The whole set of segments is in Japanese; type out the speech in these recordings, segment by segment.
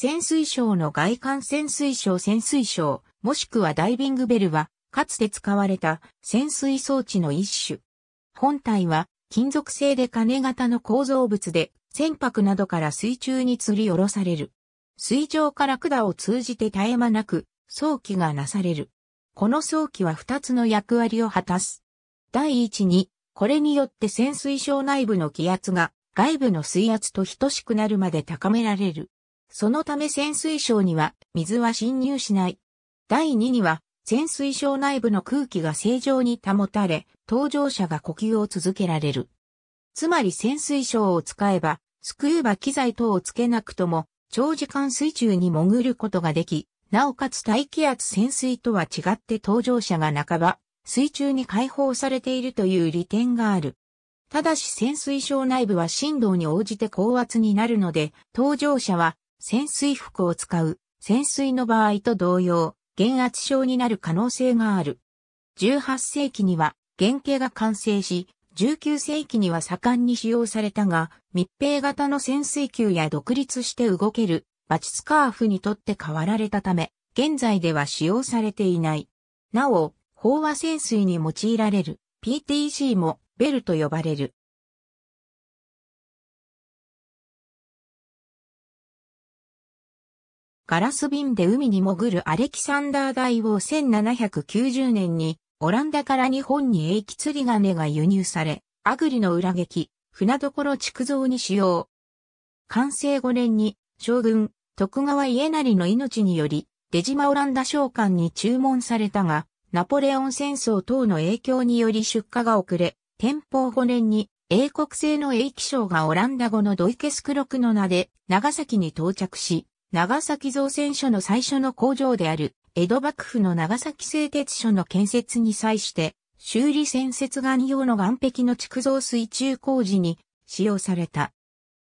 潜水省の外観潜水省潜水省、もしくはダイビングベルは、かつて使われた潜水装置の一種。本体は、金属製で金型の構造物で、船舶などから水中に吊り下ろされる。水上から管を通じて絶え間なく、早期がなされる。この早期は2つの役割を果たす。第一に、これによって潜水症内部の気圧が外部の水圧と等しくなるまで高められる。そのため潜水症には水は侵入しない。第2には潜水症内部の空気が正常に保たれ、搭乗者が呼吸を続けられる。つまり潜水症を使えば、スクーバ機材等をつけなくとも、長時間水中に潜ることができ、なおかつ大気圧潜水とは違って搭乗者が半ば、水中に解放されているという利点がある。ただし潜水症内部は振動に応じて高圧になるので、搭乗者は潜水服を使う、潜水の場合と同様、減圧症になる可能性がある。18世紀には原型が完成し、19世紀には盛んに使用されたが、密閉型の潜水球や独立して動けるバチスカーフにとって変わられたため、現在では使用されていない。なお、飽和潜水に用いられる PTC もベルと呼ばれる。ガラス瓶で海に潜るアレキサンダー大王1790年に、オランダから日本に英気釣り金が輸入され、アグリの裏劇、船所築造に使用。完成5年に、将軍、徳川家成の命により、出島オランダ商館に注文されたが、ナポレオン戦争等の影響により出荷が遅れ、天保5年に英国製の英気商がオランダ語のドイケスクロクの名で長崎に到着し、長崎造船所の最初の工場である、江戸幕府の長崎製鉄所の建設に際して、修理船接岸用の岸壁の築造水中工事に使用された。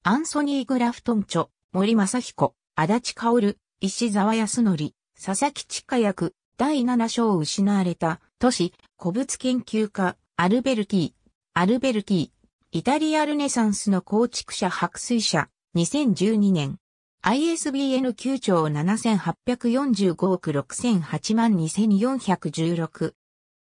アンソニー・グラフトン著、森正彦、足立薫、石沢康則、佐々木地下役、第七章を失われた、都市、古物研究家、アルベルティ、アルベルティ、イタリアルネサンスの構築者白水社、2012年。ISBN 9兆7845億6008万2416。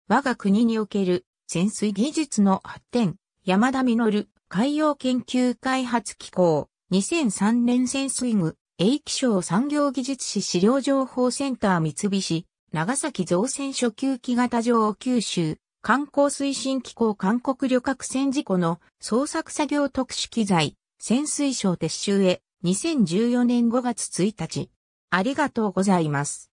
我が国における潜水技術の発展、山田実海洋研究開発機構、2003年潜水具、英気象産業技術士資料情報センター三菱、長崎造船初級機型上九州、観光推進機構韓国旅客船事故の捜索作業特殊機材、潜水省撤収へ、2014年5月1日。ありがとうございます。